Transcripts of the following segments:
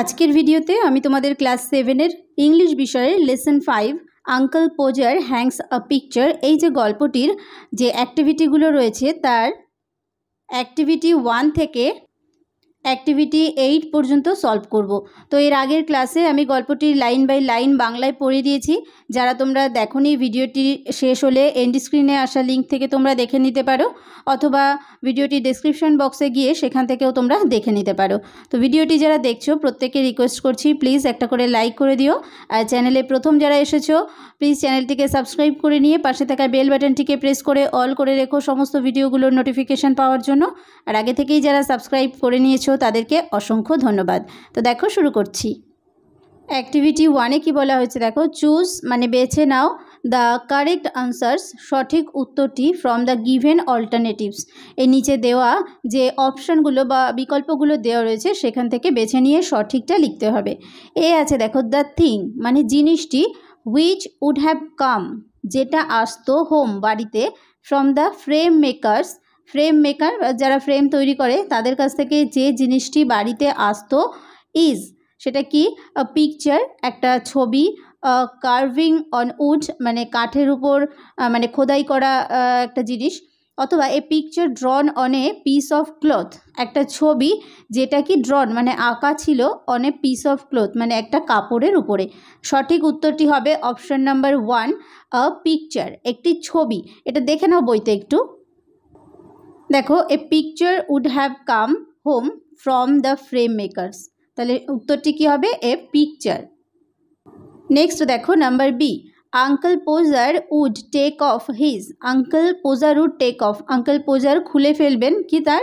আজকের ভিডিওতে আমি তোমাদের ক্লাস সেভেনের ইংলিশ বিষয়ের lesson five uncle Podger hangs a picture এই যে গল্পটির যে অ্যাক্টিভিটিগুলো রয়েছে তার অ্যাক্টিভিটি ওয়ান থেকে অ্যাক্টিভিটি এইট পর্যন্ত সলভ করব। তো এর আগের ক্লাসে আমি গল্পটি লাইন বাই লাইন বাংলায় পড়ে দিয়েছি যারা তোমরা নি ভিডিওটি শেষ হলে এন্ড স্ক্রিনে আসা লিঙ্ক থেকে তোমরা দেখে নিতে পারো অথবা ভিডিওটি ডেসক্রিপশন বক্সে গিয়ে সেখান থেকেও তোমরা দেখে নিতে পারো তো ভিডিওটি যারা দেখছো প্রত্যেকে রিকোয়েস্ট করছি প্লিজ একটা করে লাইক করে দিও আর চ্যানেলে প্রথম যারা এসেছো প্লিজ চ্যানেলটিকে সাবস্ক্রাইব করে নিয়ে পাশে থাকা বেল বাটনটিকে প্রেস করে অল করে রেখো সমস্ত ভিডিওগুলোর নোটিফিকেশান পাওয়ার জন্য আর আগে থেকেই যারা সাবস্ক্রাইব করে নিয়েছো করেছো তাদেরকে অসংখ্য ধন্যবাদ তো দেখো শুরু করছি অ্যাক্টিভিটি ওয়ানে কি বলা হয়েছে দেখো চুজ মানে বেছে নাও দ্য কারেক্ট আনসার্স সঠিক উত্তরটি ফ্রম দ্য গিভেন অল্টারনেটিভস এর নিচে দেওয়া যে অপশানগুলো বা বিকল্পগুলো দেওয়া রয়েছে সেখান থেকে বেছে নিয়ে সঠিকটা লিখতে হবে এ আছে দেখো দ্য থিং মানে জিনিসটি হুইচ উড হ্যাভ কাম যেটা আসতো হোম বাড়িতে from the frame makers frame maker যারা ফ্রেম তৈরি করে তাদের কাছ থেকে যে জিনিসটি বাড়িতে আসতো ইজ সেটা কি পিকচার একটা ছবি কার্ভিং অন উড মানে কাঠের উপর মানে খোদাই করা একটা জিনিস অথবা a picture drawn on a piece of cloth একটা ছবি যেটা কি ড্রন মানে আঁকা ছিল on a piece of cloth মানে একটা কাপড়ের উপরে সঠিক উত্তরটি হবে option number one a picture একটি ছবি এটা দেখে নাও বইতে একটু দেখো a picture would have come home from the frame makers তাহলে উত্তরটি কী হবে এ পিকচার নেক্সট দেখো number B uncle Podger would take off his uncle Podger would take off uncle Podger খুলে ফেলবেন কি তার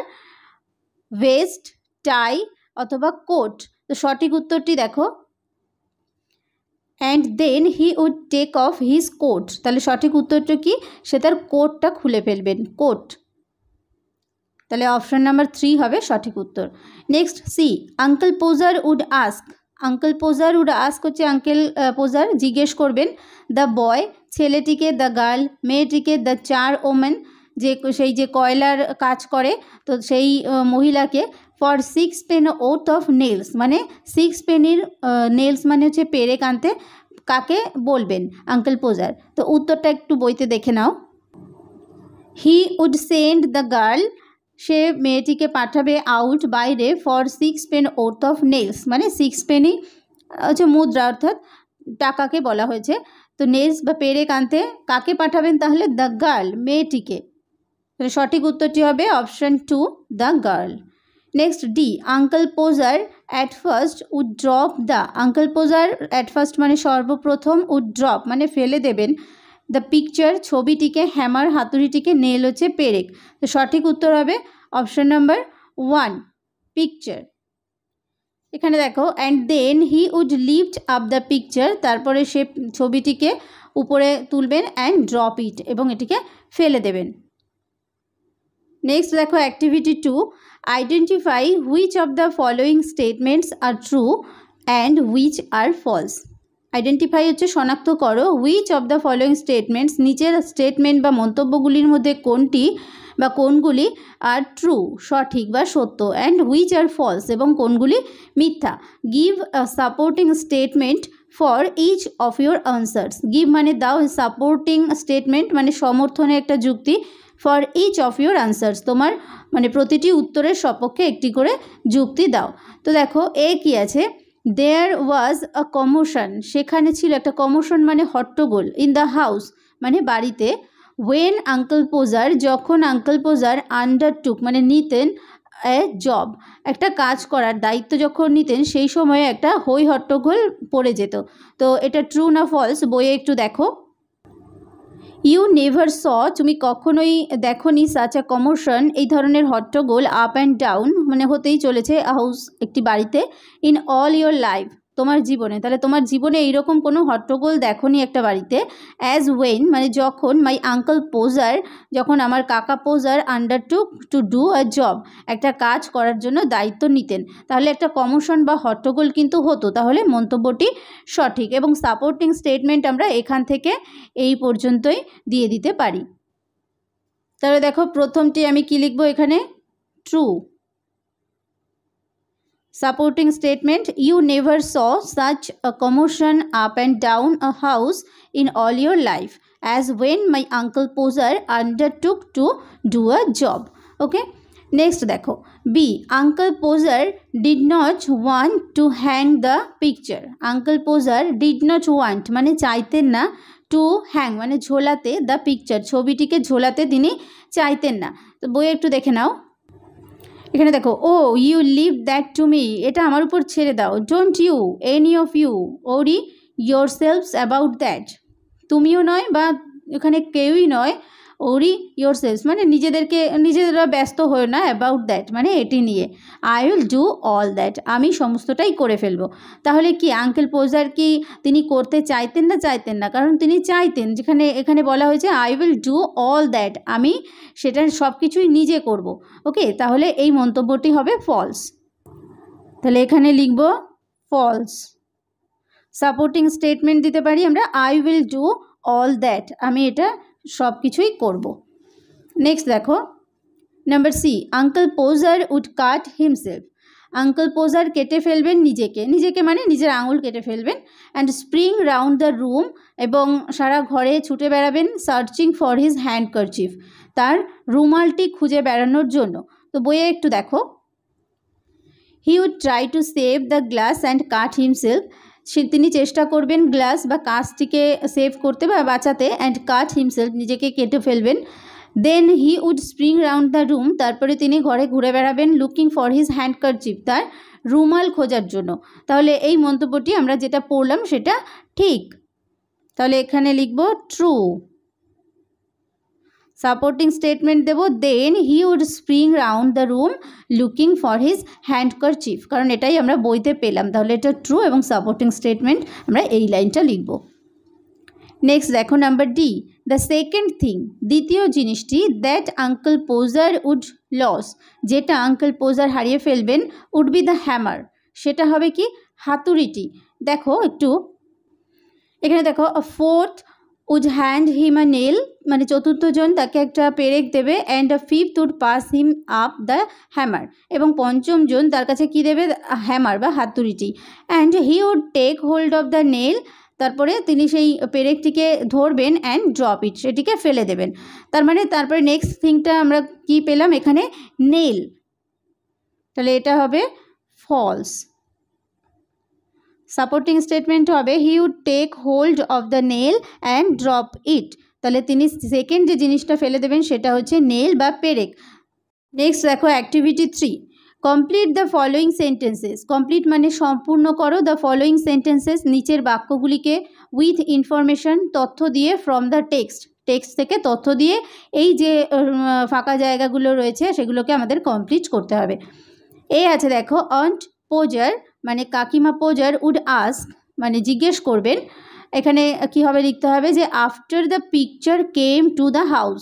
ভেস্ট টাই অথবা কোট তো সঠিক উত্তরটি দেখো and then he would take off his coat তাহলে সঠিক উত্তরটা কি সে তার কোটটা খুলে ফেলবেন কোট তাহলে অপশান নাম্বার থ্রি হবে সঠিক উত্তর next C uncle Podger would ask uncle Podger would ask হচ্ছে আঙ্কেল পোজার জিজ্ঞেস করবেন দ্য বয় ছেলেটিকে দ্য গার্ল মেয়েটিকে দ্য চার ওমেন যে সেই যে কয়লার কাজ করে তো সেই মহিলাকে for six sixpence worth of nails মানে সিক্স পেনের নেলস মানে হচ্ছে পেরেক আনতে কাকে বলবেন আঙ্কেল পোজার তো উত্তরটা একটু বইতে দেখে নাও he would send the girl সে মেয়েটিকে পাঠাবে আউট বাইরে for six pen worth of nails মানে সিক্স পেনই হচ্ছে মুদ্রা অর্থাৎ টাকাকে বলা হয়েছে তো নেলস বা পেরে কানতে কাকে পাঠাবেন তাহলে দ্য গার্ল মেয়েটিকে তাহলে সঠিক উত্তরটি হবে option two the girl next D uncle Podger at first would drop the uncle Podger at first মানে সর্বপ্রথম উড ড্রপ মানে ফেলে দেবেন দ্য পিকচার ছবিটিকে হ্যামার হাতুড়িটিকে নেল হচ্ছে পেরেক তো সঠিক উত্তর হবে অপশন নাম্বার ওয়ান পিকচার এখানে দেখো and then he would lift up the picture তারপরে সে ছবিটিকে উপরে তুলবেন অ্যান্ড ড্রপ ইট এবং এটিকে ফেলে দেবেন নেক্সট দেখো activity two identify which of the following statements are true and which are false identify হচ্ছে শনাক্ত করো which of the following statements নিচের স্টেটমেন্ট বা মন্তব্যগুলির মধ্যে কোনটি বা কোনগুলি আর ট্রু সঠিক বা সত্য অ্যান্ড হুইচ আর ফলস এবং কোনগুলি মিথ্যা give supporting statement for each of your answers give মানে দাও সাপোর্টিং স্টেটমেন্ট মানে সমর্থনে একটা যুক্তি for each of your answers তোমার মানে প্রতিটি উত্তরের সপক্ষে একটি করে যুক্তি দাও তো দেখো এ কি আছে দেয়ার ওয়াজ আ কমোশন সেখানে ছিল একটা কমোশন মানে হট্টগোল ইন দ্য হাউস মানে বাড়িতে ওয়েন আঙ্কেল পোজার যখন আঙ্কল পোজার টুক মানে নিতেন এ জব একটা কাজ করার দায়িত্ব যখন নিতেন সেই সময়ে একটা হই হট্টগোল পড়ে যেত তো এটা ট্রু না ফলস বইয়ে একটু দেখো ইউ নেভার স তুমি কখনোই দেখনি সাচ আ কমোশন এই ধরনের হট্টগোল আপ অ্যান্ড ডাউন মানে হতেই চলেছে হাউস একটি বাড়িতে ইন অল ইয়োর লাইফ তোমার জীবনে তাহলে তোমার জীবনে এইরকম কোনো হট্টগোল দেখনি একটা বাড়িতে অ্যাজ ওয়েন মানে যখন মাই আঙ্কল পোজার যখন আমার কাকা Podger undertook to do a job একটা কাজ করার জন্য দায়িত্ব নিতেন তাহলে একটা কমোশন বা হট্টগোল কিন্তু হতো তাহলে মন্তব্যটি সঠিক এবং সাপোর্টিং স্টেটমেন্ট আমরা এখান থেকে এই পর্যন্তই দিয়ে দিতে পারি তাহলে দেখো প্রথমটি আমি কী লিখবো এখানে true supporting statement you never saw such a commotion up and down a house in all your life as when my uncle poser undertook to do a job okay next dekho b uncle poser did not want to hang the picture uncle poser did not want মানে চাইতেন না two hang মানে ঝোলাতে the picture ছবিটিকে ঝোলাতে তিনি চাইতেন না তো বই একটু দেখে নাও এখানে দেখো ও you leave that to me এটা আমার উপর ছেড়ে দাও don't you any of you worry yourselves about that তুমিও নয় বা এখানে কেউই নয় ওরি ইয়োর সেলস মানে নিজেদেরকে নিজেরা ব্যস্ত হয়ে না অ্যাবাউট দ্যাট মানে এটি নিয়ে I will do all that আমি সমস্তটাই করে ফেলবো তাহলে কি আঙ্কেল পোজার কি তিনি করতে চাইতেন না চাইতেন না কারণ তিনি চাইতেন যেখানে এখানে বলা হয়েছে I will do all that আমি সেটা সব কিছুই নিজে করব ওকে তাহলে এই মন্তব্যটি হবে ফলস তাহলে এখানে লিখব ফলস সাপোর্টিং স্টেটমেন্ট দিতে পারি আমরা I will do all that আমি এটা সব কিছুই করব নেক্সট দেখো number C uncle Podger would cut himself uncle Podger কেটে ফেলবেন নিজেকে নিজেকে মানে নিজের আঙুল কেটে ফেলবেন and spring round the room এবং সারা ঘরে ছুটে বেড়াবেন searching for his handkerchief তার রুমালটি খুঁজে বেড়ানোর জন্য তো বইয়ে একটু দেখো he would try to save the glass and cut himself সে তিনি চেষ্টা করবেন গ্লাস বা কাঁচটিকে সেভ করতে বা বাঁচাতে অ্যান্ড কাট হিমসেলফ নিজেকে কেটে ফেলবেন then he would spring round the room তারপরে তিনি ঘরে ঘুরে বেড়াবেন লুকিং ফর হিজ হ্যান্ডকারচিপ তার রুমাল খোঁজার জন্য তাহলে এই মন্তব্যটি আমরা যেটা পড়লাম সেটা ঠিক তাহলে এখানে লিখব ট্রু সাপোর্টিং স্টেটমেন্ট দেব then he would spring round the room looking for his chief কারণ এটাই আমরা বইতে পেলাম তাহলে এটা ট্রু এবং সাপোর্টিং স্টেটমেন্ট আমরা এই লাইনটা লিখব নেক্সট দেখো number D the second thing দ্বিতীয় জিনিসটি that uncle Podger would lose যেটা আঙ্কল পোজার হারিয়ে ফেলবেন উড বি দ্য হ্যামার সেটা হবে কি হাতুড়িটি দেখো একটু এখানে দেখো fourth would hand him a nail মানে চতুর্থজন তাকে একটা পেরেক দেবে and a fifth would pass him up the hammer এবং পঞ্চমজন তার কাছে কি দেবে হ্যামার বা হাতুড়িটি and he would take hold of the nail তারপরে তিনি সেই পেরেকটিকে ধরবেন অ্যান্ড ড্রপ ইট সেটিকে ফেলে দেবেন তার মানে তারপরে নেক্সট থিংটা আমরা কি পেলাম এখানে নেল তাহলে এটা হবে ফলস সাপোর্টিং স্টেটমেন্ট হবে he would take hold of the nail and drop it তাহলে তিনি সেকেন্ড যে জিনিসটা ফেলে দেবেন সেটা হচ্ছে নেল বা পেরেক নেক্সট দেখো activity three complete the following sentences complete মানে সম্পূর্ণ করো দ্য ফলোয়িং সেন্টেন্সেস নিচের বাক্যগুলিকে উইথ ইনফরমেশান তথ্য দিয়ে ফ্রম দ্য টেক্সট টেক্সট থেকে তথ্য দিয়ে এই যে ফাঁকা জায়গাগুলো রয়েছে সেগুলোকে আমাদের কমপ্লিট করতে হবে এই আছে দেখো অন্ট পোজার মানে কাকিমা পোজার উড আস্ক মানে জিজ্ঞেস করবেন এখানে কি হবে লিখতে হবে যে after the picture came to the house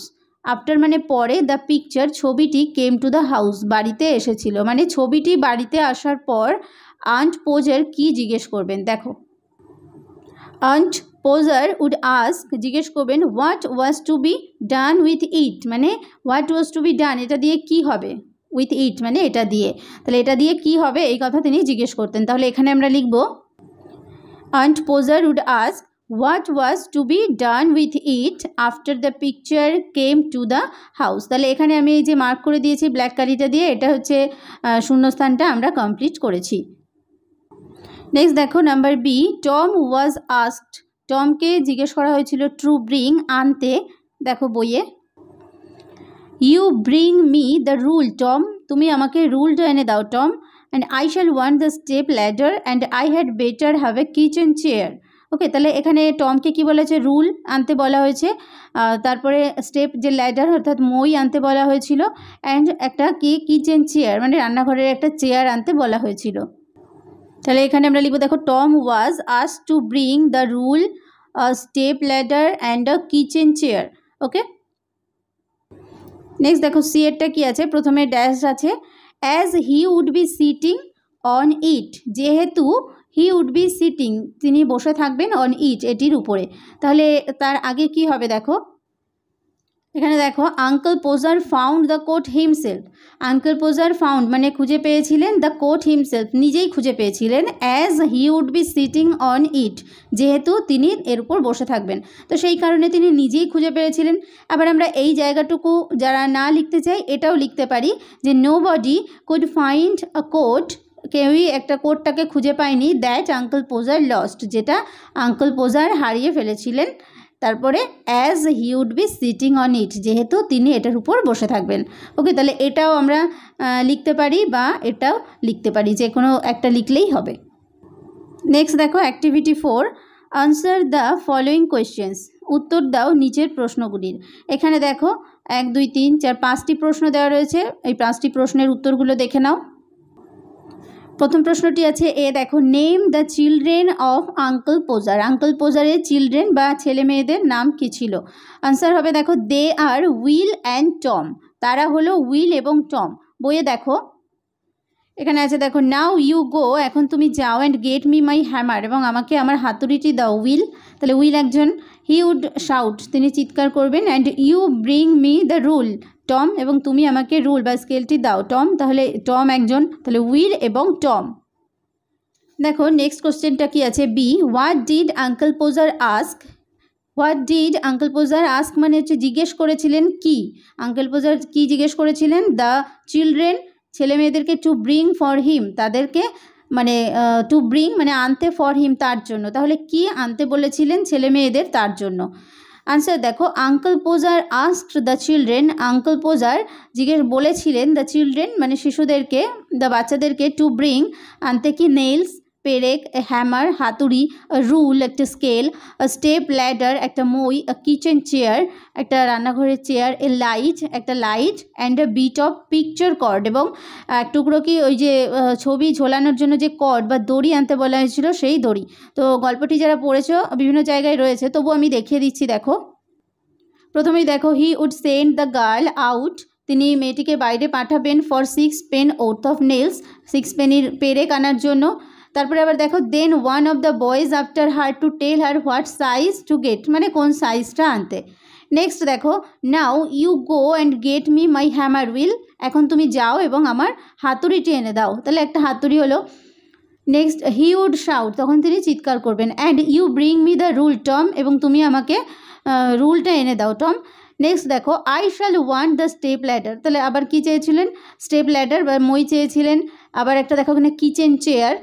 after মানে পরে দ্য পিকচার ছবিটি কেম টু দ্য হাউস বাড়িতে এসেছিল মানে ছবিটি বাড়িতে আসার পর আন্ট পোজার কি জিজ্ঞেস করবেন দেখো আন্ট পোজার উড আস্ক জিজ্ঞেস করবেন what was to be done with it মানে what was to be done এটা দিয়ে কি হবে উইথ ইট মানে এটা দিয়ে তাহলে এটা দিয়ে কি হবে এই কথা তিনি জিজ্ঞেস করতেন তাহলে এখানে আমরা লিখব and Podger would ask what was to be done with it after the picture came to the house তাহলে এখানে আমি এই যে মার্ক করে দিয়েছি ব্ল্যাক কালিটা দিয়ে এটা হচ্ছে শূন্যস্থানটা আমরা কমপ্লিট করেছি নেক্সট দেখো number B Tom was asked টমকে জিজ্ঞেস করা হয়েছিল ট্রু ব্রিং আনতে দেখো বইয়ে you bring me the rule Tom তুমি আমাকে রুলটা এনে দাও Tom and I shall want the step ladder and I had better have a kitchen chair okay তাহলে এখানে টমকে কি বলেছে রুল আনতে বলা হয়েছে তারপরে স্টেপ যে ল্যাডার অর্থাৎ মই আনতে বলা হয়েছিল অ্যান্ড একটা কি কিচেন চেয়ার মানে রান্নাঘরের একটা চেয়ার আনতে বলা হয়েছিল তাহলে এখানে আমরা লিখবো দেখো টম ওয়াজ আস to bring the rule step ladder and a kitchen chair okay next দেখো সি এরটা কী আছে প্রথমে ড্যাশ আছে as he would be sitting on it যেহেতু হি উড বি সিটিং তিনি বসে থাকবেন অন ইট এটির উপরে তাহলে তার আগে কি হবে দেখো এখানে দেখো uncle Podger found the coat himself uncle Podger found মানে খুঁজে পেয়েছিলেন দ্য কোট হিমসেলফ নিজেই খুঁজে পেয়েছিলেন as he would be sitting on it যেহেতু তিনি এর উপর বসে থাকবেন তো সেই কারণে তিনি নিজেই খুঁজে পেয়েছিলেন আবার আমরা এই জায়গাটুকু যারা না লিখতে চাই এটাও লিখতে পারি যে nobody could find a coat কেউই একটা কোটটাকে খুঁজে পায়নি দ্যাট আঙ্কেল পোজার লস্ট যেটা আঙ্কেল পোজার হারিয়ে ফেলেছিলেন তারপরে as he would be sitting on it যেহেতু তিনি এটার উপর বসে থাকবেন ওকে তাহলে এটাও আমরা লিখতে পারি বা এটাও লিখতে পারি যে কোনো একটা লিখলেই হবে নেক্সট দেখো activity four answer the following questions উত্তর দাও নিচের প্রশ্নগুলির এখানে দেখো এক দুই তিন চার পাঁচটি প্রশ্ন দেওয়া রয়েছে এই পাঁচটি প্রশ্নের উত্তরগুলো দেখে নাও প্রথম প্রশ্নটি আছে এ দেখো name the children of uncle Podger uncle পোজারের চিলড্রেন বা ছেলে মেয়েদের নাম কী ছিল আনসার হবে দেখো they are Will and Tom তারা হলো উইল এবং টম বইয়ে দেখো এখানে আছে দেখো নাও ইউ গো এখন তুমি যাও and get me my hammer এবং আমাকে আমার হাতুড়িটি দাও উইল তাহলে উইল একজন হি উড শাউট তিনি চিৎকার করবেন and you bring me the rule Tom এবং তুমি আমাকে রুল বা স্কেলটি দাও টম তাহলে টম একজন তাহলে উইল এবং টম দেখো নেক্সট কোশ্চেনটা কি আছে B what did uncle Podger ask what did uncle Podger ask মানে হচ্ছে জিজ্ঞেস করেছিলেন কি আঙ্কেল পোজার কি জিজ্ঞেস করেছিলেন দ্য চিলড্রেন ছেলে মেয়েদেরকে টু ব্রিং ফর হিম তাদেরকে মানে টু ব্রিং মানে আনতে ফর হিম তার জন্য তাহলে কি আনতে বলেছিলেন ছেলে মেয়েদের তার জন্য আনসার দেখো uncle Podger ask the children uncle Podger জিজ্ঞেস বলেছিলেন দ্য চিলড্রেন মানে শিশুদেরকে দ্য বাচ্চাদেরকে টু ব্রিং আনতে কি নেইলস পেরেক হ্যামার হাতুড়ি রুল একটা স্কেল স্টেপ ল্যাডার একটা মই কিচেন চেয়ার একটা রান্নাঘরের চেয়ার এ লাইট একটা light and a bit of picture cord এবং টুকরো কি ওই যে ছবি ঝোলানোর জন্য যে কর্ড বা দড়ি আনতে বলা হয়েছিল সেই দড়ি তো গল্পটি যারা পড়েছ বিভিন্ন জায়গায় রয়েছে তবু আমি দেখিয়ে দিচ্ছি দেখো প্রথমেই দেখো he would send the girl out তিনি মেয়েটিকে বাইরে পাঠাবেন for six pen worth of nails six পেনির পেরেক আনার জন্য তারপরে আবার দেখো then one of the boys after her to tell her what size to get মানে কোন সাইজটা আনতে নেক্সট দেখো now you go and get me my hammer Will এখন তুমি যাও এবং আমার হাতুড়িটি এনে দাও তাহলে একটা হাতুড়ি হলো নেক্সট হি উড শাউট তখন তিনি চিৎকার করবেন and you bring me the rule Tom এবং তুমি আমাকে রুলটা এনে দাও টম নেক্সট দেখো I shall want the step ladder তাহলে আবার কি চেয়েছিলেন স্টেপ ল্যাডার বা মই চেয়েছিলেন আবার একটা দেখো ওখানে কিচেন চেয়ার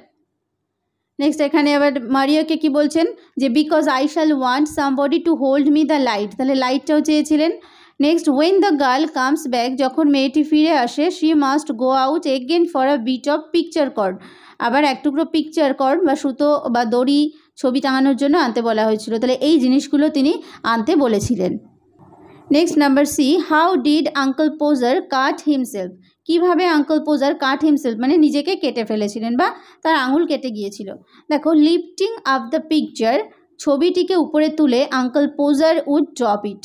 নেক্সট এখানে আবার মারিয়াকে কি বলছেন যে because I shall want somebody to hold me the light তাহলে লাইটটাও চেয়েছিলেন next when the girl comes back যখন মেয়েটি ফিরে আসে she must go out again for a bit of picture cord আবার এক টুকরো পিকচার কর্ড বা সুতো বা দড়ি ছবি টাঙানোর জন্য আনতে বলা হয়েছিল তাহলে এই জিনিসগুলো তিনি আনতে বলেছিলেন next number C how did uncle Podger cut himself কিভাবে আঙ্কল পোজার কাঠ হিমসেলফ মানে নিজেকে কেটে ফেলেছিলেন বা তার আঙুল কেটে গিয়েছিল দেখো লিফটিং আপ দ্য পিকচার ছবিটিকে উপরে তুলে uncle Podger would drop it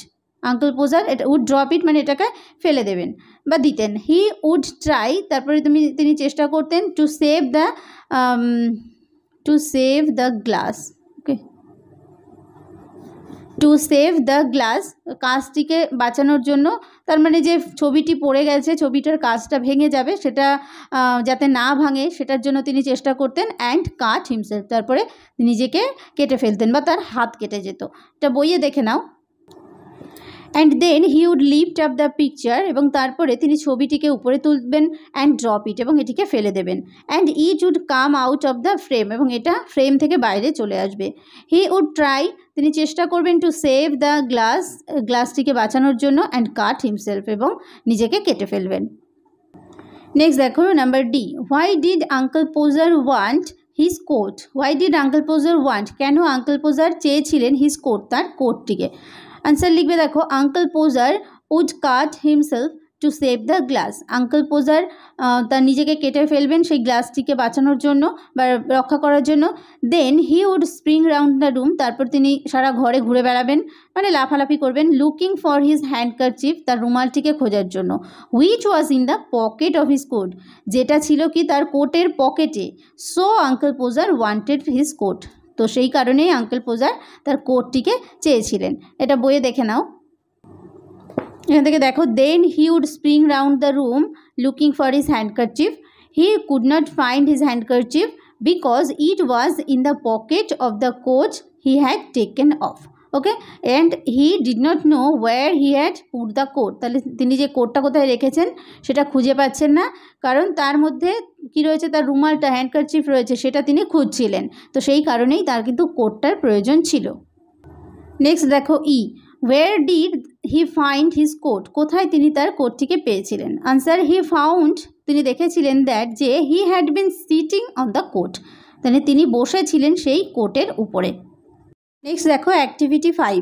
uncle Podger এটা উড ড্রপ ইট মানে এটাকে ফেলে দেবেন বা দিতেন হি উড ট্রাই তারপরে তুমি তিনি চেষ্টা করতেন to save the to save the glass to save the glass কাঁচটিকে বাঁচানোর জন্য তার মানে যে ছবিটি পড়ে গেছে ছবিটার কাঁচটা ভেঙে যাবে সেটা যাতে না ভাঙে সেটার জন্য তিনি চেষ্টা করতেন অ্যান্ড কাট হিমসেল তারপরে নিজেকে কেটে ফেলতেন বা তার হাত কেটে যেত এটা বইয়ে দেখে নাও and then he would lift up the picture এবং তারপরে তিনি ছবিটিকে উপরে তুলবেন অ্যান্ড ড্রপ ইট এবং এটিকে ফেলে দেবেন and it would come out of the frame এবং এটা ফ্রেম থেকে বাইরে চলে আসবে হি উড ট্রাই তিনি চেষ্টা করবেন টু সেভ দ্য গ্লাস গ্লাসটিকে বাঁচানোর জন্য অ্যান্ড কাট হিমসেলফ এবং নিজেকে কেটে ফেলবেন নেক্সট দেখো number D why did uncle Podger want his coat why did uncle Podger want কেন আঙ্কল পোজার চেয়েছিলেন হিজ কোট তার কোটটিকে আনসার লিখবে দেখো uncle Podger would cut himself to save the glass uncle Podger তার নিজেকে কেটে ফেলবেন সেই গ্লাসটিকে বাঁচানোর জন্য বা রক্ষা করার জন্য then he would spring round the room তারপর তিনি সারা ঘরে ঘুরে বেড়াবেন মানে লাফালাফি করবেন লুকিং ফর হিজ হ্যান্ডকারচিপ তার রুমালটিকে খোঁজার জন্য which was in the pocket of his coat যেটা ছিল কি তার কোটের পকেটে so uncle Podger wanted his coat तो সেই কারণে আঙ্কেল পোজার তার কোটটিকে চেয়েছিলেন এটা বইয়ে দেখে নাও এই থেকে দেখো then he would spring round the room looking for his handkerchief he could not find his handkerchief because it was in the pocket of the coat he had taken off okay and he did not know where he had put the coat তাহলে তিনি যে কোডটা কোথায় রেখেছেন সেটা খুঁজে পাচ্ছেন না কারণ তার মধ্যে কি রয়েছে তার রুমালটা হ্যান্ডকারচিফ রয়েছে সেটা তিনি খুঁজছিলেন তো সেই কারণেই তার কিন্তু কোডটার প্রয়োজন ছিল নেক্সট দেখো E where did he find his coat কোথায় তিনি তার কোটটিকে পেয়েছিলেন আনসার হি ফাউন্ড তিনি দেখেছিলেন দ্যাট যে he had been sitting on the coat তাহলে তিনি বসেছিলেন সেই কোটের উপরে নেক্সট দেখো activity five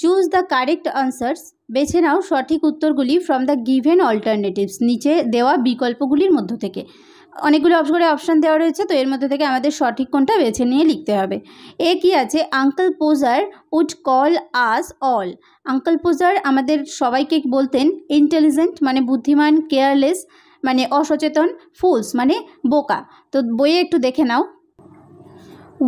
choose the correct answers বেছে নাও সঠিক উত্তরগুলি ফ্রম দ্য গিভেন অল্টারনেটিভস নিচে দেওয়া বিকল্পগুলির মধ্য থেকে অনেকগুলো করে অপশান দেওয়া রয়েছে তো এর মধ্যে থেকে আমাদের সঠিক কোনটা বেছে নিয়ে লিখতে হবে এ কি আছে uncle Podger would call us all uncle Podger আমাদের সবাইকে বলতেন ইন্টেলিজেন্ট মানে বুদ্ধিমান কেয়ারলেস মানে অসচেতন ফুলস মানে বোকা তো বইয়ে একটু দেখে নাও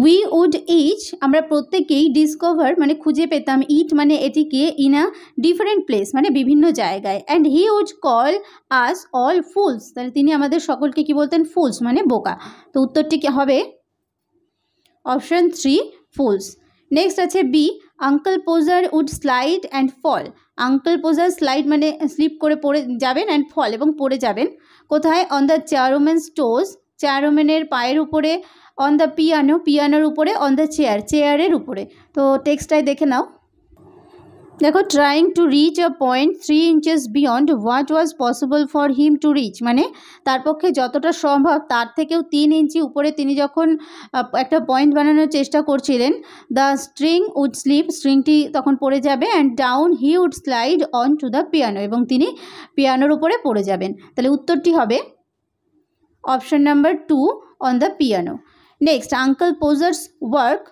উই উড ইচ আমরা প্রত্যেকেই ডিসকভার মানে খুঁজে পেতাম ইট মানে এটিকে ইন আ ডিফারেন্ট প্লেস মানে বিভিন্ন জায়গায় and he would call us all fools তাহলে তিনি আমাদের সকলকে কি বলতেন ফুলস মানে বোকা তো উত্তরটি কি হবে অপশান থ্রি ফুলস নেক্সট আছে B uncle Podger would slide and fall uncle Podger slide মানে স্লিপ করে পড়ে যাবেন অ্যান্ড ফল এবং পড়ে যাবেন কোথায় অন দ্য চেয়ারম্যান স্টোজ চেয়ারম্যানের পায়ের উপরে অন দ্য পিয়ানো পিয়ানোর উপরে অন দ্য চেয়ার চেয়ারের উপরে তো টেক্সটাই দেখে নাও দেখো trying to reach a point three inches beyond what was possible for him to reach মানে তার পক্ষে যতটা সম্ভব তার থেকেও তিন ইঞ্চি উপরে তিনি যখন একটা পয়েন্ট বানানোর চেষ্টা করছিলেন দ্য স্ট্রিং উড স্লিপ স্ট্রিংটি তখন পড়ে যাবে and down he would slide on to the piano এবং তিনি পিয়ানোর উপরে পড়ে যাবেন তাহলে উত্তরটি হবে option number two on the piano next uncle Podger's work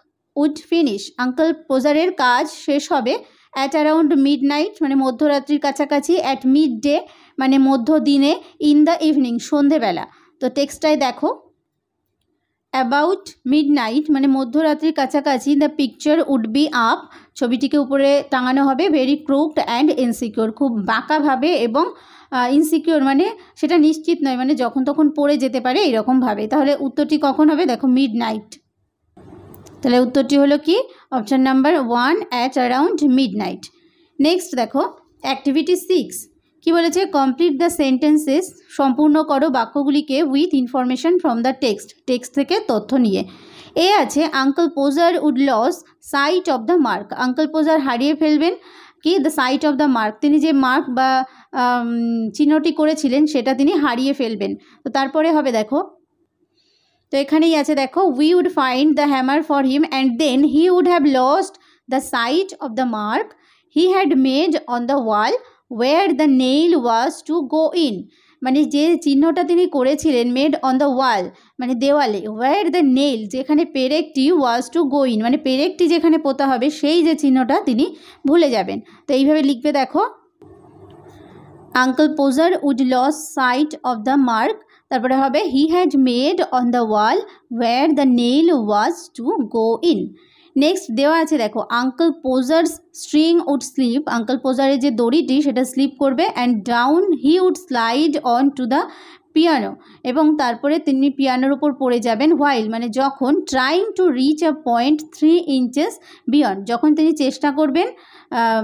would finish uncle পোজারের কাজ শেষ হবে অ্যাট অ্যারাউন্ড মিড নাইট মানে মধ্যরাত্রির কাছাকাছি অ্যাট মিড ডে মানে মধ্য দিনে ইন দ্য ইভিনিং সন্ধেবেলা তো টেক্সটাই দেখো অ্যাবাউট মিড নাইট মানে মধ্যরাত্রির কাছাকাছি the picture would be up ছবিটিকে উপরে টাঙানো হবে ভেরি ক্রুকড অ্যান্ড ইনসিকিওর খুব বাঁকাভাবে এবং ইনসিকিওর মানে সেটা নিশ্চিত নয় মানে যখন তখন পড়ে যেতে পারে এইরকমভাবে তাহলে উত্তরটি কখন হবে দেখো মিড নাইট তাহলে উত্তরটি হলো কি option number one at around midnight next দেখো অ্যাক্টিভিটি সিক্স কি বলেছে কমপ্লিট দ্য সেন্টেন্সেস সম্পূর্ণ করো বাক্যগুলিকে with information from the text text থেকে তথ্য নিয়ে এ আছে uncle Podger would loss sight of the mark uncle Podger হারিয়ে ফেলবেন কি the sight of the mark তিনি যে মার্ক বা চিহ্নটি করেছিলেন সেটা তিনি হারিয়ে ফেলবেন তো তারপরে হবে দেখো তো এখানেই আছে দেখো we would find the hammer for him and then he would have lost the sight of the mark he had made on the wall where the nail was to go in মানে যে চিহ্নটা তিনি করেছিলেন made on the wall মানে দেওয়ালে war the nail যেখানে পেরেকটি ওয়াজ to go in মানে পেরেকটি যেখানে পোতা হবে সেই যে চিহ্নটা তিনি ভুলে যাবেন তো এইভাবে লিখবে দেখো uncle Podger would loss sight of the mark তারপরে হবে he had made on the wall where the nail was to go in next দেওয়া আছে দেখো uncle Podger string would slip uncle পোজারের যে দড়িটি সেটা স্লিপ করবে and down he would slide on to the piano এবং তারপরে তিনি পিয়ানোর উপর পড়ে যাবেন হোয়াইল মানে যখন trying to reach a point three inches beyond যখন তিনি চেষ্টা করবেন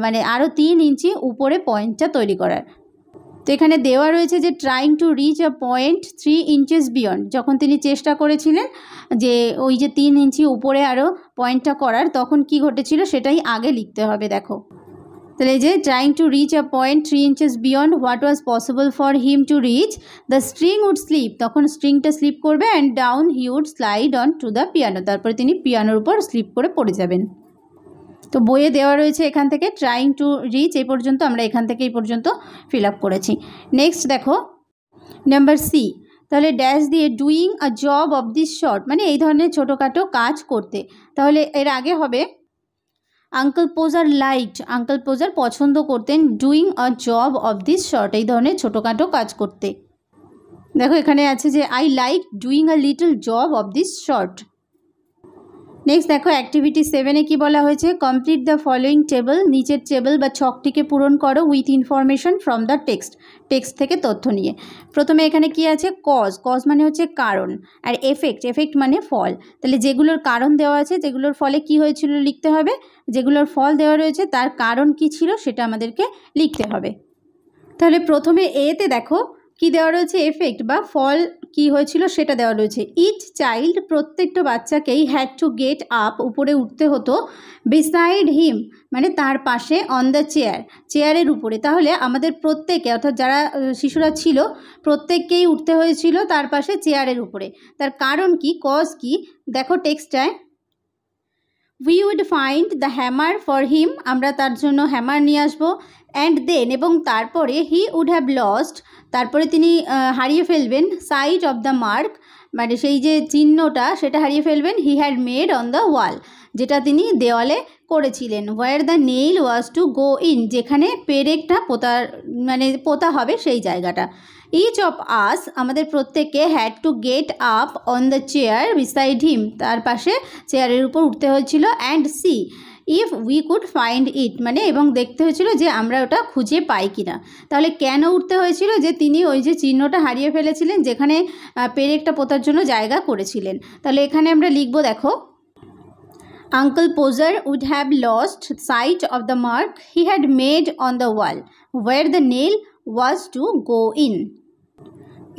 মানে আরও তিন ইঞ্চি উপরে পয়েন্টটা তৈরি করার তো এখানে দেওয়া রয়েছে যে trying to reach a point three inches beyond যখন তিনি চেষ্টা করেছিলেন যে ওই যে তিন ইঞ্চি উপরে আরও পয়েন্টটা করার তখন কি ঘটেছিল সেটাই আগে লিখতে হবে দেখো তাহলে যে trying to reach a point three inches beyond what was possible for him to reach the string would slip তখন স্ট্রিংটা স্লিপ করবে and down he would slide on to the piano তারপরে তিনি পিয়ানোর উপর স্লিপ করে পড়ে যাবেন তো বইয়ে দেওয়া রয়েছে এখান থেকে ট্রাইং টু রিচ এই পর্যন্ত আমরা এখান থেকে এই পর্যন্ত ফিল আপ করেছি নেক্সট দেখো নাম্বার সি তাহলে ড্যাশ দিয়ে doing a job of this sort মানে এই ধরনের ছোটোখাটো কাজ করতে তাহলে এর আগে হবে uncle Podger liked uncle Podger পছন্দ করতেন doing a job of this sort এই ধরনের ছোটোখাটো কাজ করতে দেখো এখানে আছে যে I like doing a little job of this sort next দেখো অ্যাক্টিভিটি সেভেনে কি বলা হয়েছে কমপ্লিট দ্য ফলোয়িং টেবল নিচের টেবল বা ছকটিকে পূরণ করো with information from the text text থেকে তথ্য নিয়ে প্রথমে এখানে কি আছে কজ কজ মানে হচ্ছে কারণ আর এফেক্ট এফেক্ট মানে ফল তাহলে যেগুলোর কারণ দেওয়া আছে যেগুলোর ফলে কি হয়েছিল লিখতে হবে যেগুলোর ফল দেওয়া রয়েছে তার কারণ কি ছিল সেটা আমাদেরকে লিখতে হবে তাহলে প্রথমে এতে দেখো কি দেওয়া রয়েছে এফেক্ট বা ফল কি হয়েছিল সেটা দেওয়া রয়েছে ইচ চাইল্ড প্রত্যেকটা বাচ্চাকেই হ্যাড টু গেট আপ উপরে উঠতে হতো বিসাইড হিম মানে তার পাশে অন দ্য চেয়ার চেয়ারের উপরে তাহলে আমাদের প্রত্যেকে অর্থাৎ যারা শিশুরা ছিল প্রত্যেককেই উঠতে হয়েছিল তার পাশে চেয়ারের উপরে তার কারণ কি কজ কি দেখো টেক্সটায় we would find the hammer for him আমরা তার জন্য হ্যামার নিয়ে আসবো অ্যান্ড দেন এবং তারপরে হি উড হ্যাভ লস্ট তারপরে তিনি হারিয়ে ফেলবেন সাইজ অফ দ্য মার্ক মানে সেই যে চিহ্নটা সেটা হারিয়ে ফেলবেন he had made on the wall যেটা তিনি দেওয়ালে করেছিলেন where the nail was to go in যেখানে পেরেকটা পোতা মানে পোতা হবে সেই জায়গাটা ইচ অফ আস আমাদের প্রত্যেককে had to get up on the chair beside him তার পাশে চেয়ারের উপর উঠতে হয়েছিল and see if we could find it মানে এবং দেখতে হয়েছিল যে আমরা ওটা খুঁজে পাই কিনা তাহলে কেন উঠতে হয়েছিল যে তিনি ওই যে চিহ্নটা হারিয়ে ফেলেছিলেন যেখানে পেরেকটা পোতার জন্য জায়গা করেছিলেন তাহলে এখানে আমরা লিখব দেখো uncle Podger would have lost sight of the mark he had made on the wall where the nail was to go in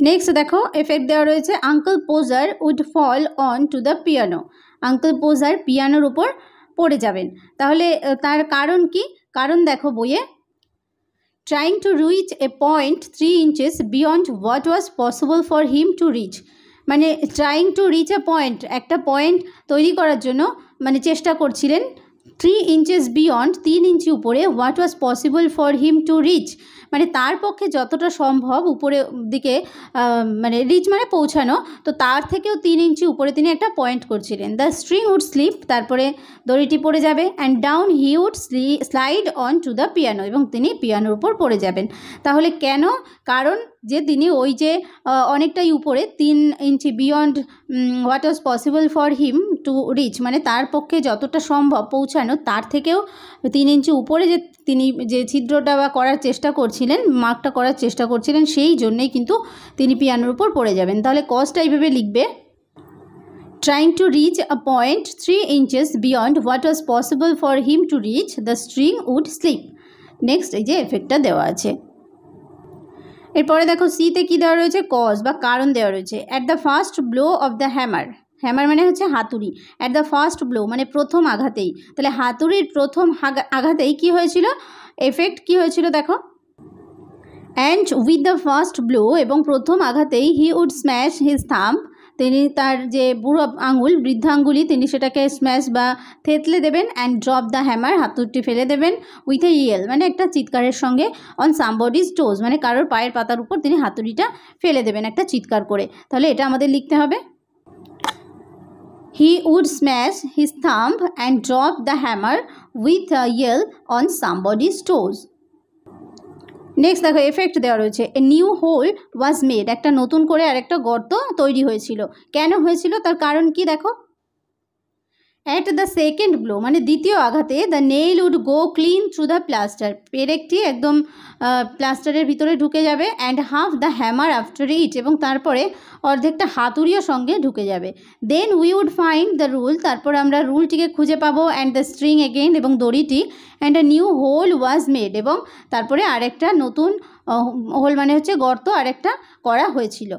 next দেখো এফেক্ট দেওয়া রয়েছে uncle Podger would fall on to the piano uncle Podger পিয়ানোর উপর পড়ে যাবেন তাহলে তার কারণ কি কারণ দেখো বইয়ে trying to reach a point three inches beyond what was possible for him to reach মানে trying to reach a point একটা পয়েন্ট তৈরি করার জন্য মানে চেষ্টা করছিলেন থ্রি ইঞ্চেস বিয়ন্ড তিন ইঞ্চি উপরে what was possible for him to reach মানে তার পক্ষে যতটা সম্ভব উপরে দিকে মানে রিচ মানে পৌঁছানো তো তার থেকেও তিন ইঞ্চি উপরে তিনি একটা পয়েন্ট করছিলেন দ্য স্ট্রিং উড স্লিপ তারপরে দড়িটি পড়ে যাবে and down he would slide on to the piano এবং তিনি পিয়ানোর উপর পড়ে যাবেন তাহলে কেন কারণ যে তিনি ওই যে অনেকটাই উপরে তিন ইঞ্চি beyond what was possible for him to reach মানে তার পক্ষে যতটা সম্ভব পৌঁছানো তার থেকেও তিন ইঞ্চি উপরে যে তিনি যে ছিদ্রটা বা করার চেষ্টা করছিলেন মার্কটা করার চেষ্টা করছিলেন সেই জন্যেই কিন্তু তিনি পিয়ানোর উপর পড়ে যাবেন তাহলে কজটা এইভাবে লিখবে trying to reach a point 3 inches beyond what was possible for him to reach the string would slip next এই যে এফেক্টটা দেওয়া আছে এরপরে দেখো সিতে কী দেওয়া রয়েছে কজ বা কারণ দেওয়া রয়েছে at the first blow of the hammer hammer মানে হচ্ছে হাতুড়ি অ্যাট দ্য ফার্স্ট ব্লো মানে প্রথম আঘাতেই তাহলে হাতুড়ির প্রথম আঘাতেই কি হয়েছিল এফেক্ট কি হয়েছিল দেখো and with the first blow এবং প্রথম আঘাতেই he would smash his thumb তিনি তার যে বুড়ো আঙুল বৃদ্ধাঙ্গুলি তিনি সেটাকে স্ম্যাশ বা থেতলে দেবেন অ্যান্ড ড্রপ দ্য হ্যামার হাতুড়টি ফেলে দেবেন উইথ এ ইয়েল মানে একটা চিৎকারের সঙ্গে অন সামবডিজ টোজ মানে কারোর পায়ের পাতার উপর তিনি হাতুড়িটা ফেলে দেবেন একটা চিৎকার করে তাহলে এটা আমাদের লিখতে হবে he would smash his thumb and drop the hammer with yell on somebody's toes next দেখো এফেক্ট দেওয়া রয়েছে a new hole was made একটা নতুন করে আরেকটা গর্ত তৈরি হয়েছিল কেন হয়েছিল তার কারণ কি দেখো অ্যাট দ্য সেকেন্ড ব্লো মানে দ্বিতীয় আঘাতে the nail would go clean through the plaster পেরেকটি একদম প্লাস্টারের ভিতরে ঢুকে যাবে and half the hammer after it এবং তারপরে অর্ধেকটা হাতুড়িও সঙ্গে ঢুকে যাবে then we would find the rule তারপর আমরা রুলটিকে খুঁজে পাবো অ্যান্ড দ্য স্ট্রিং এগেন এবং দড়িটি and a new hole was made এবং তারপরে আরেকটা নতুন হোল মানে হচ্ছে গর্ত আরেকটা করা হয়েছিল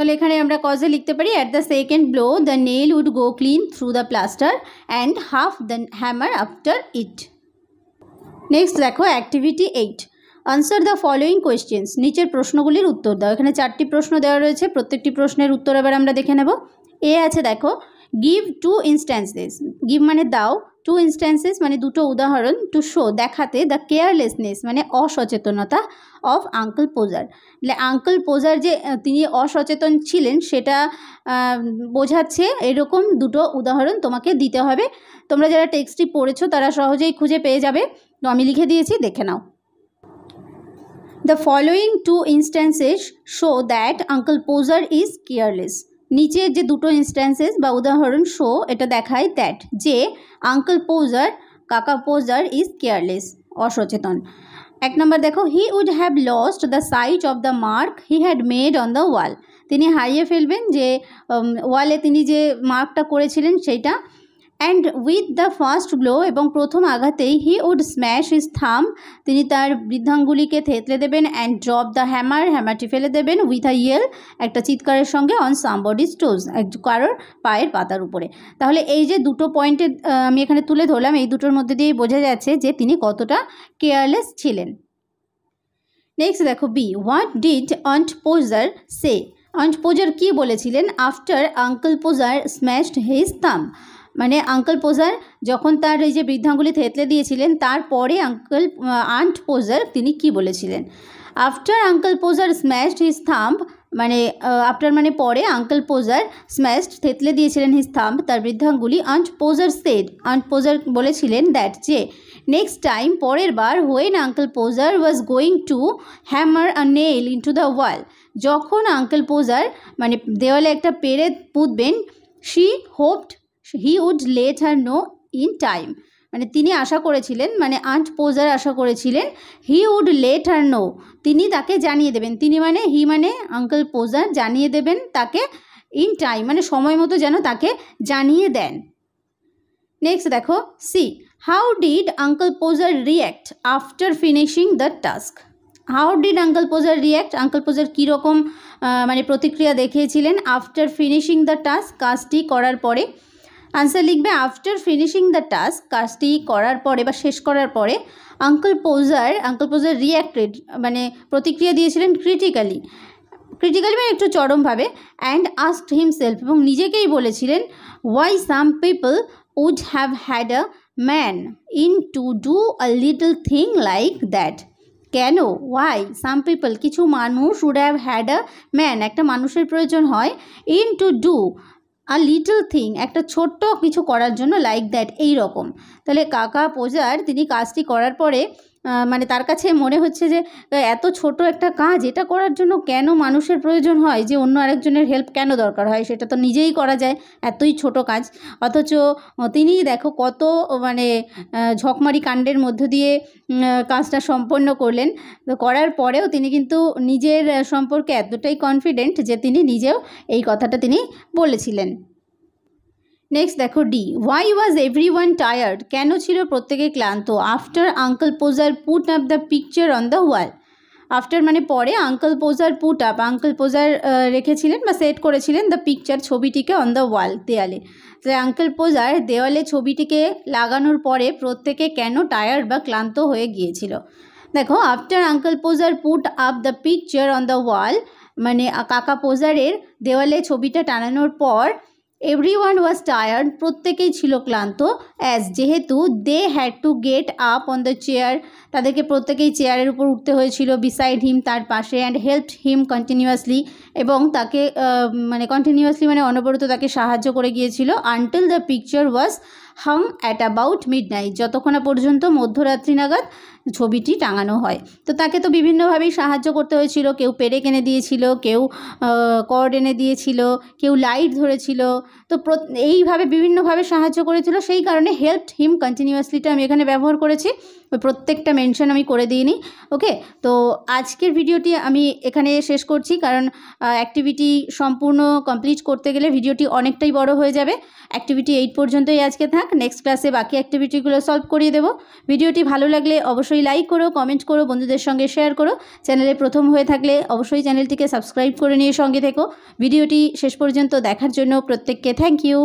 তাহলে এখানে আমরা কজে লিখতে পারি at the second blow the nail would go clean through the plaster and half the hammer after it next দেখো activity eight answer the following questions নিচের প্রশ্নগুলির উত্তর দাও এখানে চারটি প্রশ্ন দেওয়া রয়েছে প্রত্যেকটি প্রশ্নের উত্তর এবার আমরা দেখে নেব এ আছে দেখো গিভ টু ইনস্ট্যান্সেস গিভ মানে দাও টু ইনস্ট্যান্সেস মানে দুটো উদাহরণ টু শো দেখাতে দ্য কেয়ারলেসনেস মানে অসচেতনতা অফ আঙ্কেল পোজার মানে আঙ্কেল পোজার যে তিনি অসচেতন ছিলেন সেটা বোঝাচ্ছে এরকম দুটো উদাহরণ তোমাকে দিতে হবে তোমরা যারা টেক্সটটি পড়েছো তারা সহজেই খুঁজে পেয়ে যাবে তো আমি লিখে দিয়েছি দেখে নাও the following two instances show that uncle Podger is careless নিচে যে দুটো ইনস্ট্যান্সেস বা উদাহরণ শো এটা দেখায় দ্যাট যে আঙ্কেল পোজার কাকা পোজার ইজ কেয়ারলেস অসচেতন এক নম্বর দেখো he would have lost the size of the mark he had made on the wall তিনি হারিয়ে ফেলবেন যে ওয়ালে তিনি যে মার্কটা করেছিলেন সেইটা and with the first blow এবং প্রথম আঘাতেই he would smash his thumb তিনি তার বৃদ্ধাঙ্গুলিকে থেতলে দেবেন অ্যান্ড ড্রপ দ্য হ্যামার হ্যামারটি ফেলে দেবেন উইথ আ ইয়েল একটা চিৎকারের সঙ্গে অন স্টোজ এক কারোর পায়ের পাতার উপরে তাহলে এই যে দুটো পয়েন্টে আমি এখানে তুলে ধরলাম এই দুটোর মধ্যে দিয়েই বোঝা যাচ্ছে যে তিনি কতটা কেয়ারলেস ছিলেন নেক্সট দেখো B what did aunt Podger say aunt Podger কী বলেছিলেন after uncle Podger smashed his thumb মানে আঙ্কেল পোজার যখন তার এই যে বৃদ্ধাঙ্গুলি থেতলে দিয়েছিলেন তারপরে আঙ্কেল আন্ট পোজার তিনি কি বলেছিলেন after uncle Podger smashed his thumb মানে আফটার মানে পরে আঙ্কেল পোজার স্ম্যাশড থেতলে দিয়েছিলেন হিজ থাম্প তার বৃদ্ধাঙ্গুলি aunt Podger said aunt Podger বলেছিলেন দ্যাট যে নেক্সট টাইম পরের বার when uncle Podger was going to hammer a nail into the wall যখন আঙ্কল পোজার মানে দেওয়ালে একটা পেরে পুঁতবেন she hoped he would let her know in time মানে তিনি আশা করেছিলেন মানে আন্ট পোজার আশা করেছিলেন he would let her know তিনি তাকে জানিয়ে দেবেন তিনি মানে হি মানে আঙ্কল পোজার জানিয়ে দেবেন তাকে ইন টাইম মানে সময় মতো যেন তাকে জানিয়ে দেন নেক্সট দেখো see how did uncle Podger react after finishing the task how did uncle Podger react uncle Podger কীরকম মানে প্রতিক্রিয়া দেখিয়েছিলেন আফটার ফিনিশিং দ্য টাস্ক কাজটি করার পরে আনসার লিখবে আফটার ফিনিশিং দ্য টাস্ক কাজটি করার পরে বা শেষ করার পরে uncle Podger uncle Podger reacted মানে প্রতিক্রিয়া দিয়েছিলেন ক্রিটিক্যালি ক্রিটিক্যালি মানে একটু চরমভাবে অ্যান্ড আস্ট হিমসেলফ এবং নিজেকেই বলেছিলেন why some people would have had a man in to do a little thing like that কেন ওয়াই সাম পিপল কিছু মানুষ would have had a man একটা মানুষের প্রয়োজন হয় in to do a little thing একটা ছোট্ট কিছু করার জন্য লাইক দ্যাট এই রকম তাহলে কাকা পোজার তিনি কাজটি করার পরে মানে তার কাছে মনে হচ্ছে যে এত ছোট একটা কাজ এটা করার জন্য কেন মানুষের প্রয়োজন হয় যে অন্য আরেকজনের হেল্প কেন দরকার হয় সেটা তো নিজেই করা যায় এতই ছোট কাজ অথচ তিনি দেখো কত মানে ঝকমারি কাণ্ডের মধ্য দিয়ে কাজটা সম্পন্ন করলেন তো করার পরেও তিনি কিন্তু নিজের সম্পর্কে এতটাই কনফিডেন্ট যে তিনি নিজেও এই কথাটা তিনি বলেছিলেন নেক্সট দেখো D why was everyone tired কেন ছিল প্রত্যেকে ক্লান্ত after uncle Podger put up the picture on the wall after মানে পরে uncle Podger put up uncle Podger রেখেছিলেন বা সেট করেছিলেন দ্য পিকচার ছবিটিকে অন দ্য ওয়াল দেয়ালে তাই আঙ্কল পোজার দেওয়ালে ছবিটিকে লাগানোর পরে প্রত্যেকে কেন টায়ার্ড বা ক্লান্ত হয়ে গিয়েছিল দেখো after uncle Podger put up the picture on the wall মানে কাকা পোজারের দেওয়ালে ছবিটা টানানোর পর এভরি ওয়ান ওয়াজ টায়ার্ড প্রত্যেকেই ছিল ক্লান্ত অ্যাজ যেহেতু they had to get up on the chair তাদেরকে প্রত্যেকেই চেয়ারের উপর উঠতে হয়েছিল বিসাইড হিম তার পাশে অ্যান্ড হেল্প হিম কন্টিনিউয়াসলি এবং তাকে মানে কন্টিনিউয়াসলি মানে অনবরত তাকে সাহায্য করে গিয়েছিল আনটিল দ্য পিকচার ওয়াজ হাং অ্যাট অ্যাবাউট মিড নাইট যতক্ষণ পর্যন্ত মধ্যরাত্রি নাগাদ ছবিটি টাঙানো হয় তো তাকে তো বিভিন্নভাবেই সাহায্য করতে হয়েছিল কেউ পেরেক এনে দিয়েছিল কেউ কর্ড এনে দিয়েছিল কেউ লাইট ধরেছিল তো এইভাবে বিভিন্নভাবে সাহায্য করেছিল সেই কারণে হেল্প হিম কন্টিনিউয়াসলিটা আমি এখানে ব্যবহার করেছি প্রত্যেকটা মেনশন আমি করে দিইনি ওকে তো আজকের ভিডিওটি আমি এখানে শেষ করছি কারণ অ্যাক্টিভিটি সম্পূর্ণ কমপ্লিট করতে গেলে ভিডিওটি অনেকটাই বড় হয়ে যাবে অ্যাক্টিভিটি এইট পর্যন্তই আজকে থাক নেক্সট ক্লাসে বাকি অ্যাক্টিভিটিগুলো সলভ করিয়ে দেবো ভিডিওটি ভালো লাগলে অবশ্যই অবশ্যই লাইক করো কমেন্ট করো বন্ধুদের সঙ্গে শেয়ার করো চ্যানেলে প্রথম হয়ে থাকলে অবশ্যই চ্যানেলটিকে সাবস্ক্রাইব করে নিয়ে সঙ্গে থেকো ভিডিওটি শেষ পর্যন্ত দেখার জন্য প্রত্যেককে থ্যাংক ইউ